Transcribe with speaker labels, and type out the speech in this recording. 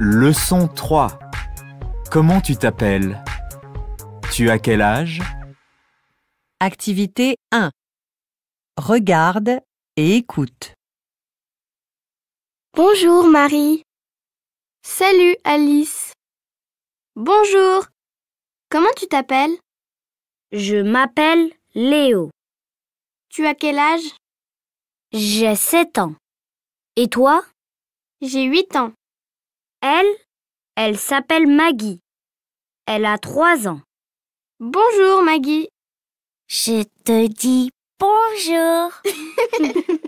Speaker 1: Leçon 3. Comment tu t'appelles Tu as quel âge
Speaker 2: Activité 1. Regarde
Speaker 3: et écoute.
Speaker 4: Bonjour Marie. Salut Alice. Bonjour.
Speaker 5: Comment tu t'appelles Je m'appelle Léo. Tu as quel âge J'ai 7 ans. Et toi J'ai 8 ans. Elle, elle s'appelle Maggie. Elle a trois ans. Bonjour Maggie. Je te dis
Speaker 6: bonjour.